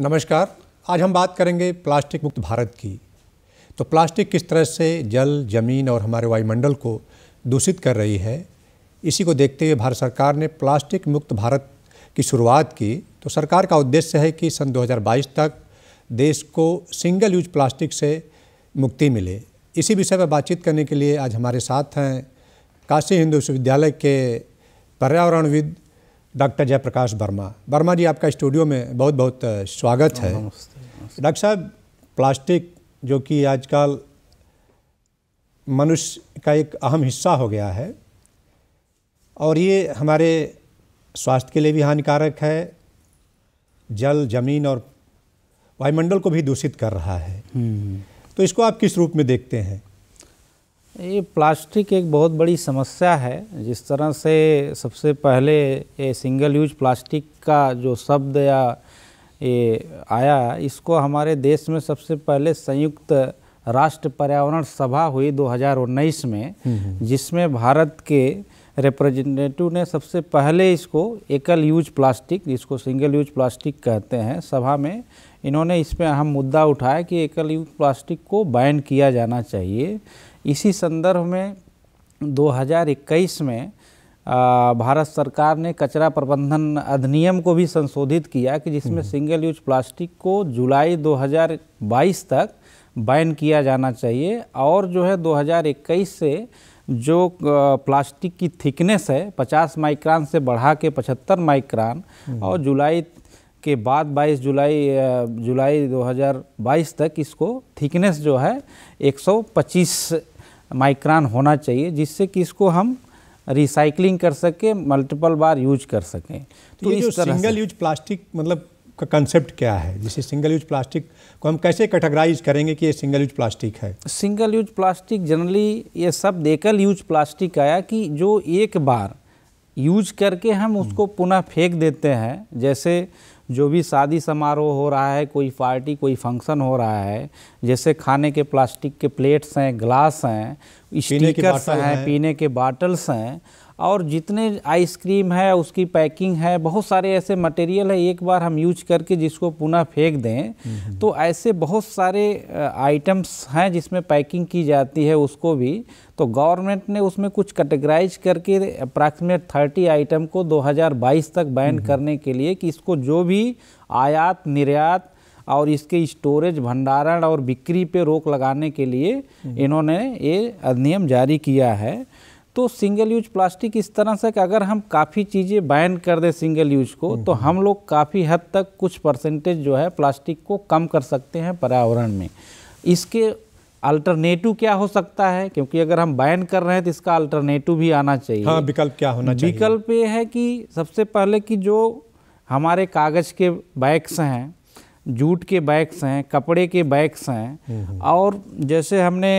नमस्कार आज हम बात करेंगे प्लास्टिक मुक्त भारत की तो प्लास्टिक किस तरह से जल जमीन और हमारे वायुमंडल को दूषित कर रही है इसी को देखते हुए भारत सरकार ने प्लास्टिक मुक्त भारत की शुरुआत की तो सरकार का उद्देश्य है कि सन 2022 तक देश को सिंगल यूज प्लास्टिक से मुक्ति मिले इसी विषय पर बातचीत करने के लिए आज हमारे साथ हैं काशी हिंदू विश्वविद्यालय के पर्यावरणविद डॉक्टर जयप्रकाश वर्मा वर्मा जी आपका स्टूडियो में बहुत बहुत स्वागत है डॉक्टर साहब प्लास्टिक जो कि आजकल मनुष्य का एक अहम हिस्सा हो गया है और ये हमारे स्वास्थ्य के लिए भी हानिकारक है जल जमीन और वायुमंडल को भी दूषित कर रहा है हम्म। तो इसको आप किस रूप में देखते हैं ये प्लास्टिक एक बहुत बड़ी समस्या है जिस तरह से सबसे पहले ये सिंगल यूज प्लास्टिक का जो शब्द या ये आया इसको हमारे देश में सबसे पहले संयुक्त राष्ट्र पर्यावरण सभा हुई 2019 में हम्म, हम्म। जिसमें भारत के रिप्रेजेंटेटिव ने सबसे पहले इसको एकल यूज प्लास्टिक जिसको सिंगल यूज प्लास्टिक कहते हैं सभा में इन्होंने इसमें अहम मुद्दा उठाया कि एकल यूज प्लास्टिक को बैन किया जाना चाहिए इसी संदर्भ में 2021 में भारत सरकार ने कचरा प्रबंधन अधिनियम को भी संशोधित किया कि जिसमें सिंगल यूज प्लास्टिक को जुलाई 2022 तक बैन किया जाना चाहिए और जो है 2021 से जो प्लास्टिक की थिकनेस है 50 माइक्रान से बढ़ा के 75 माइक्रान हम्म। और जुलाई के बाद 22 जुलाई जुलाई 2022 तक इसको थिकनेस जो है 125 माइक्रान होना चाहिए जिससे कि इसको हम रिसाइकलिंग कर सके मल्टीपल बार यूज कर सकें तो, तो, ये इस सिंगल यूज प्लास्टिक मतलब का कंसेप्ट क्या है जिसे सिंगल यूज प्लास्टिक को हम कैसे कैटेगराइज करेंगे कि ये सिंगल यूज प्लास्टिक है सिंगल यूज प्लास्टिक जनरली ये सब एकल यूज प्लास्टिक आया कि जो एक बार यूज करके हम उसको पुनः फेंक देते हैं जैसे जो भी शादी समारोह हो रहा है कोई पार्टी कोई फंक्शन हो रहा है जैसे खाने के प्लास्टिक के प्लेट्स हैं ग्लास हैं स्टिकर्स हैं पीने के बाटल्स हैं और जितने आइसक्रीम है उसकी पैकिंग है बहुत सारे ऐसे मटेरियल है एक बार हम यूज करके जिसको पुनः फेंक दें तो ऐसे बहुत सारे आइटम्स हैं जिसमें पैकिंग की जाती है उसको भी तो गवर्नमेंट ने उसमें कुछ कैटेगराइज करके अप्रॉक्सीमेट थर्टी आइटम को 2022 तक बैन करने के लिए कि इसको जो भी आयात निर्यात और इसके स्टोरेज भंडारण और बिक्री पे रोक लगाने के लिए इन्होंने ये अधिनियम जारी किया है तो सिंगल यूज प्लास्टिक इस तरह से कि अगर हम काफ़ी चीज़ें बैन कर दें सिंगल यूज को हम्म। तो हम लोग काफ़ी हद तक कुछ परसेंटेज जो है प्लास्टिक को कम कर सकते हैं पर्यावरण में इसके अल्टरनेटिव क्या हो सकता है क्योंकि अगर हम बैन कर रहे हैं तो इसका अल्टरनेटिव भी आना चाहिए हाँ विकल्प क्या होना चाहिए विकल्प ये है कि सबसे पहले कि जो हमारे कागज़ के बैग्स हैं जूट के बैग्स हैं कपड़े के बैग्स हैं हम्म, हम्म। और जैसे हमने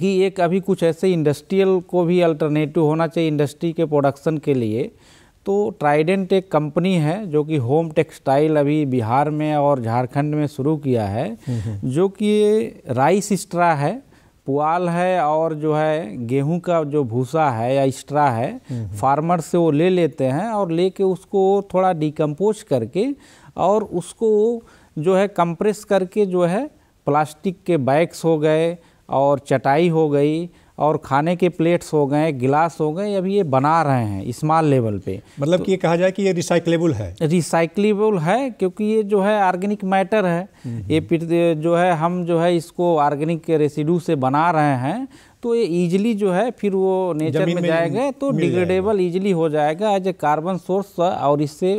कि एक अभी कुछ ऐसे इंडस्ट्रियल को भी अल्टरनेटिव होना चाहिए इंडस्ट्री के प्रोडक्शन के लिए तो ट्राइडेंट एक कंपनी है जो कि होम टेक्सटाइल अभी बिहार में और झारखंड में शुरू किया है जो कि राइस स्ट्रा है पुआल है और जो है गेहूं का जो भूसा है या स्ट्रा है फार्मर से वो ले लेते हैं और लेके उसको थोड़ा डिकम्पोज करके और उसको जो है कंप्रेस करके जो है प्लास्टिक के बैग्स हो गए और चटाई हो गई और खाने के प्लेट्स हो गए गिलास हो गए अभी ये बना रहे हैं स्मॉल लेवल पे मतलब तो, कि ये कहा जाए कि ये रिसाइकलेबल है रिसाइकलेबल है क्योंकि ये जो है ऑर्गेनिक मैटर है ये जो है हम जो है इसको ऑर्गेनिक रेसिड्यू से बना रहे हैं तो ये इजीली जो है फिर वो नेचर में, में जाएगा तो डिग्रेडेबल इजीली हो जाएगा एज ए कार्बन सोर्स और इससे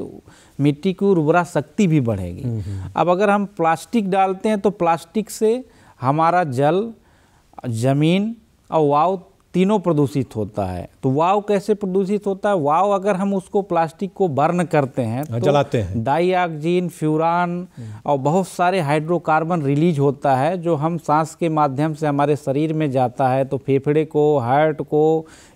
मिट्टी की उर्वरा शक्ति भी बढ़ेगी अब अगर हम प्लास्टिक डालते हैं तो प्लास्टिक से हमारा जल ज़मीन और वाव तीनों प्रदूषित होता है तो वाव कैसे प्रदूषित होता है वाव अगर हम उसको प्लास्टिक को बर्न करते हैं तो जलाते हैं डाइऑक्जीन फ्यूरान और बहुत सारे हाइड्रोकार्बन रिलीज होता है जो हम सांस के माध्यम से हमारे शरीर में जाता है तो फेफड़े को हार्ट को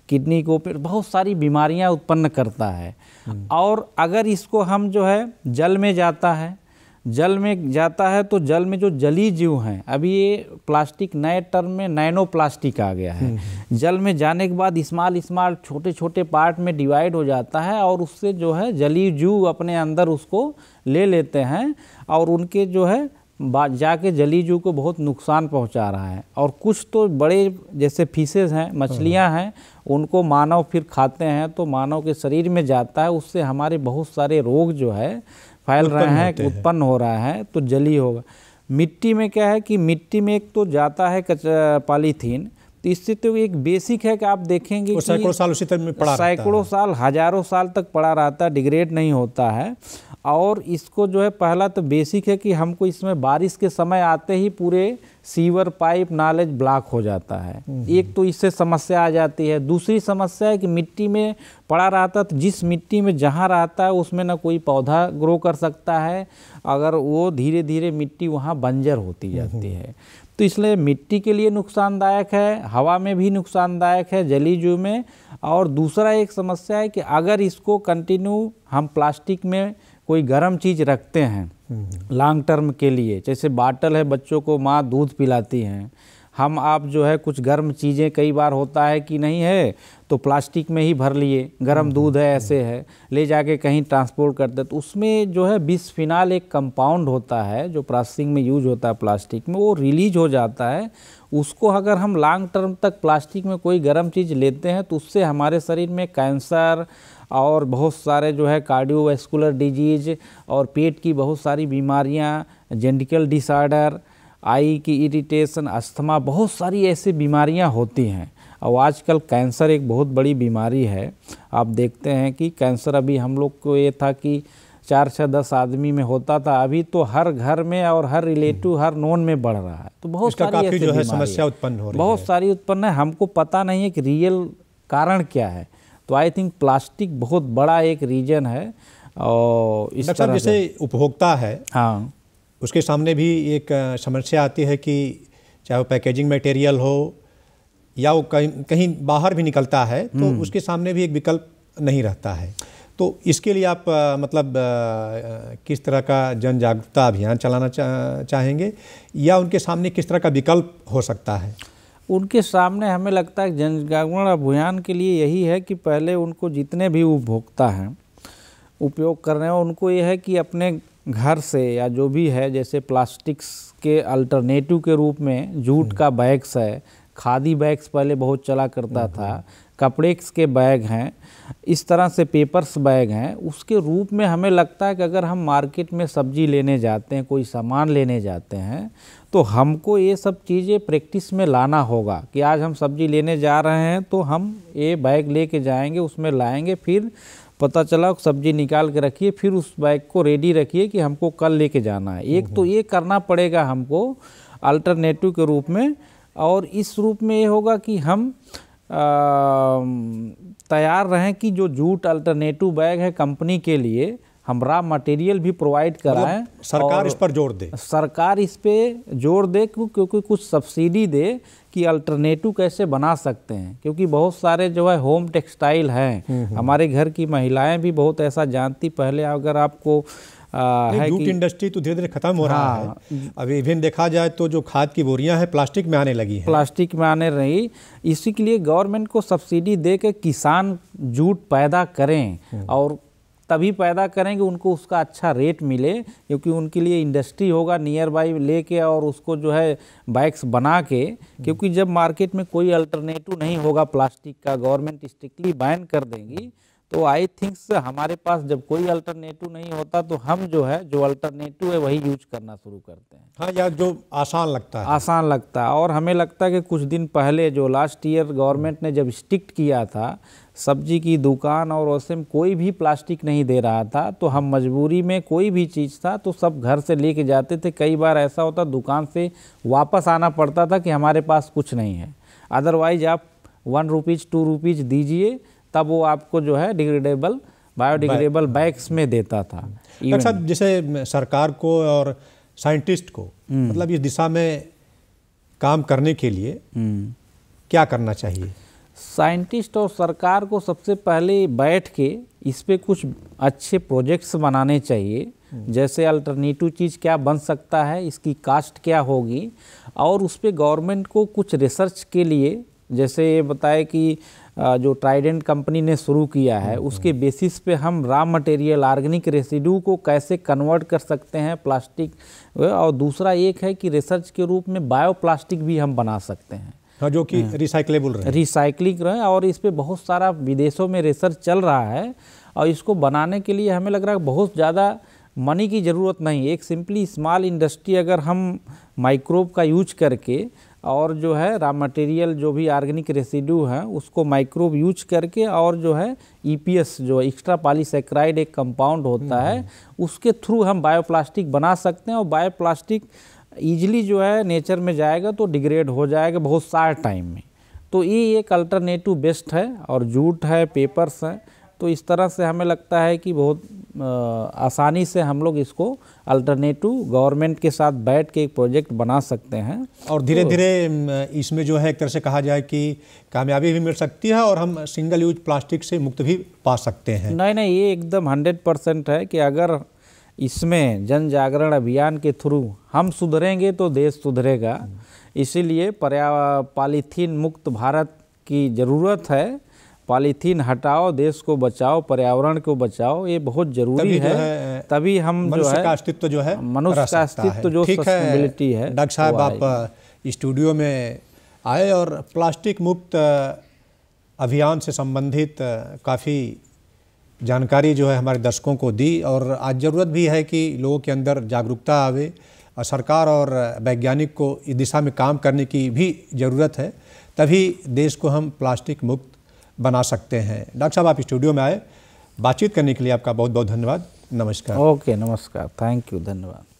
किडनी को फिर बहुत सारी बीमारियां उत्पन्न करता है हम्म। और अगर इसको हम जो है जल में जाता है जल में जाता है तो जल में जो जली जीव हैं अभी ये प्लास्टिक नए टर्म में नैनो प्लास्टिक आ गया है हम्म। जल में जाने के बाद इस्माल इस्माल छोटे छोटे पार्ट में डिवाइड हो जाता है और उससे जो है जली जीव अपने अंदर उसको ले लेते हैं और उनके जो है जाके जली जू को बहुत नुकसान पहुंचा रहा है और कुछ तो बड़े जैसे फीसेज हैं मछलियां हैं उनको मानव फिर खाते हैं तो मानव के शरीर में जाता है उससे हमारे बहुत सारे रोग जो है फैल रहे हैं उत्पन्न हो रहा है तो जली होगा मिट्टी में क्या है कि मिट्टी में एक तो जाता है पॉलीथीन तो इससे तो एक बेसिक है कि आप देखेंगे सैकड़ों साल उसी तरह में पड़ा सैकड़ों साल हजारों साल तक पड़ा रहता है डिग्रेड नहीं होता है और इसको जो है पहला तो बेसिक है कि हमको इसमें बारिश के समय आते ही पूरे सीवर पाइप नॉलेज ब्लॉक हो जाता है हम्म। एक तो इससे समस्या आ जाती है दूसरी समस्या है कि मिट्टी में पड़ा रहता तो जिस मिट्टी में जहाँ रहता है उसमें ना कोई पौधा ग्रो कर सकता है अगर वो धीरे धीरे मिट्टी वहाँ बंजर होती हम्म। जाती है तो इसलिए मिट्टी के लिए नुकसानदायक है हवा में भी नुकसानदायक है जली जू में और दूसरा एक समस्या है कि अगर इसको कंटिन्यू हम प्लास्टिक में कोई गर्म चीज़ रखते हैं लॉन्ग टर्म हम्म। के लिए जैसे बाटल है बच्चों को माँ दूध पिलाती हैं हम आप जो है कुछ गर्म चीज़ें कई बार होता है कि नहीं है तो प्लास्टिक में ही भर लिए गर्म हम्म। दूध है हम्म। ऐसे है ले जाके कहीं ट्रांसपोर्ट करते तो उसमें जो है फिनाल एक कंपाउंड होता है जो प्रोसेसिंग में यूज होता है प्लास्टिक में वो रिलीज हो जाता है उसको अगर हम लॉन्ग टर्म तक प्लास्टिक में कोई गर्म चीज़ लेते हैं तो उससे हमारे शरीर में कैंसर और बहुत सारे जो है कार्डियोवैस्कुलर डिजीज और पेट की बहुत सारी बीमारियां जेंडिकल डिसऑर्डर आई की इरिटेशन अस्थमा बहुत सारी ऐसी बीमारियां होती हैं और आजकल कैंसर एक बहुत बड़ी बीमारी है आप देखते हैं कि कैंसर अभी हम लोग को ये था कि चार छः दस आदमी में होता था अभी तो हर घर में और हर रिलेटिव हम्म। हर नोन में बढ़ रहा है तो बहुत सारी काफी जो है समस्या उत्पन्न हो रही बहुत है। सारी उत्पन्न है हमको पता नहीं है कि रियल कारण क्या है तो आई थिंक प्लास्टिक बहुत बड़ा एक रीजन है और इस तरह जैसे उपभोक्ता है हाँ उसके सामने भी एक समस्या आती है कि चाहे वो पैकेजिंग मटेरियल हो या वो कहीं कहीं बाहर भी निकलता है तो हम्म। उसके सामने भी एक विकल्प नहीं रहता है तो इसके लिए आप आ, मतलब आ, किस तरह का जन जागरूकता अभियान चलाना चा, चाहेंगे या उनके सामने किस तरह का विकल्प हो सकता है उनके सामने हमें लगता है जनजागरण अभियान के लिए यही है कि पहले उनको जितने भी उपभोक्ता हैं उपयोग कर रहे हैं उनको ये है कि अपने घर से या जो भी है जैसे प्लास्टिक्स के अल्टरनेटिव के रूप में जूट हम्म। का बैग्स है खादी बैग्स पहले बहुत चला करता हम्म, हम्म। था कपड़े के बैग हैं इस तरह से पेपर्स बैग हैं उसके रूप में हमें लगता है कि अगर हम मार्केट में सब्जी लेने जाते हैं कोई सामान लेने जाते हैं तो हमको ये सब चीज़ें प्रैक्टिस में लाना होगा कि आज हम सब्जी लेने जा रहे हैं तो हम ये बैग ले कर जाएंगे उसमें लाएंगे फिर पता चला सब्जी निकाल के रखिए फिर उस बैग को रेडी रखिए कि हमको कल लेके जाना है एक तो ये करना पड़ेगा हमको अल्टरनेटिव के रूप में और इस रूप में ये होगा कि हम तैयार रहें कि जो जूट अल्टरनेटिव बैग है कंपनी के लिए हम रॉ मटेरियल भी प्रोवाइड कराएं मतलब सरकार इस पर जोर दे सरकार इस पे जोर दे क्योंकि कुछ सब्सिडी दे कि अल्टरनेटिव कैसे बना सकते हैं क्योंकि बहुत सारे जो है होम टेक्सटाइल हैं हम्म, हम्म। हमारे घर की महिलाएं भी बहुत ऐसा जानती पहले अगर आपको जूट इंडस्ट्री तो धीरे धीरे खत्म हो रहा हाँ। है अभी इवन देखा जाए तो जो खाद की बोरियां हैं प्लास्टिक में आने लगी हैं प्लास्टिक में आने रही इसी के लिए गवर्नमेंट को सब्सिडी दे के किसान जूट पैदा करें हम्म। और तभी पैदा करेंगे उनको उसका अच्छा रेट मिले क्योंकि उनके लिए इंडस्ट्री होगा नियर बाई ले के और उसको जो है बाइक्स बना के क्योंकि जब मार्केट में कोई अल्टरनेटिव नहीं होगा प्लास्टिक का गवर्नमेंट स्ट्रिक्टली बैन कर देंगी तो आई थिंक्स हमारे पास जब कोई अल्टरनेटिव नहीं होता तो हम जो है जो अल्टरनेटिव है वही यूज करना शुरू करते हैं हाँ या जो आसान लगता है आसान लगता है और हमें लगता है कि कुछ दिन पहले जो लास्ट ईयर गवर्नमेंट ने जब स्ट्रिक्ट किया था सब्जी की दुकान और ओसम कोई भी प्लास्टिक नहीं दे रहा था तो हम मजबूरी में कोई भी चीज़ था तो सब घर से लेके जाते थे कई बार ऐसा होता दुकान से वापस आना पड़ता था कि हमारे पास कुछ नहीं है अदरवाइज आप वन रुपीज़ टू रुपीज़ दीजिए तब वो आपको जो है डिग्रेडेबल बायोडिग्रेडेबल बैग्स में देता था अच्छा जैसे सरकार को और साइंटिस्ट को हम्म। मतलब इस दिशा में काम करने के लिए हम्म। क्या करना चाहिए साइंटिस्ट और सरकार को सबसे पहले बैठ के इस पर कुछ अच्छे प्रोजेक्ट्स बनाने चाहिए जैसे अल्टरनेटिव चीज़ क्या बन सकता है इसकी कास्ट क्या होगी और उस पर गवर्नमेंट को कुछ रिसर्च के लिए जैसे ये बताए कि जो ट्राइडेंट कंपनी ने शुरू किया है हम्म, उसके हम्म। बेसिस पे हम रॉ मटेरियल ऑर्गेनिक रेसिड्यू को कैसे कन्वर्ट कर सकते हैं प्लास्टिक और दूसरा एक है कि रिसर्च के रूप में बायोप्लास्टिक भी हम बना सकते हैं हाँ जो कि रिसाइकलेबल हाँ। रहे रिसाइकलिंग रहे और इस पर बहुत सारा विदेशों में रिसर्च चल रहा है और इसको बनाने के लिए हमें लग रहा है बहुत ज़्यादा मनी की ज़रूरत नहीं एक सिंपली स्मॉल इंडस्ट्री अगर हम माइक्रोब का यूज करके और जो है रॉ मटेरियल जो भी ऑर्गेनिक रेसिड्यू है उसको माइक्रोब यूज करके और जो है ईपीएस जो एक्स्ट्रा पॉलीसेक्राइड एक कंपाउंड होता हम्म, है हम्म। उसके थ्रू हम बायोप्लास्टिक बना सकते हैं और बायोप्लास्टिक ईजिली जो है नेचर में जाएगा तो डिग्रेड हो जाएगा बहुत सारे टाइम में तो ये एक अल्टरनेटिव बेस्ट है और जूट है पेपर्स हैं तो इस तरह से हमें लगता है कि बहुत आसानी से हम लोग इसको अल्टरनेटिव गवर्नमेंट के साथ बैठ के एक प्रोजेक्ट बना सकते हैं और धीरे तो, धीरे इसमें जो है एक तरह से कहा जाए कि कामयाबी भी मिल सकती है और हम सिंगल यूज प्लास्टिक से मुक्त भी पा सकते हैं नहीं नहीं ये एकदम हंड्रेड परसेंट है कि अगर इसमें जन जागरण अभियान के थ्रू हम सुधरेंगे तो देश सुधरेगा इसीलिए पर्यावरण पॉलीथीन मुक्त भारत की ज़रूरत है पॉलीथीन हटाओ देश को बचाओ पर्यावरण को बचाओ ये बहुत जरूरी है, तभी हम जो है अस्तित्व जो है मनुष्य का अस्तित्व जो सस्टेनेबिलिटी है डॉक्टर साहब आप स्टूडियो में आए और प्लास्टिक मुक्त अभियान से संबंधित काफ़ी जानकारी जो है हमारे दर्शकों को दी और आज ज़रूरत भी है कि लोगों के अंदर जागरूकता आवे और सरकार और वैज्ञानिक को इस दिशा में काम करने की भी ज़रूरत है तभी देश को हम प्लास्टिक मुक्त बना सकते हैं डॉक्टर साहब आप स्टूडियो में आए बातचीत करने के लिए आपका बहुत बहुत धन्यवाद नमस्कार ओके नमस्कार थैंक यू धन्यवाद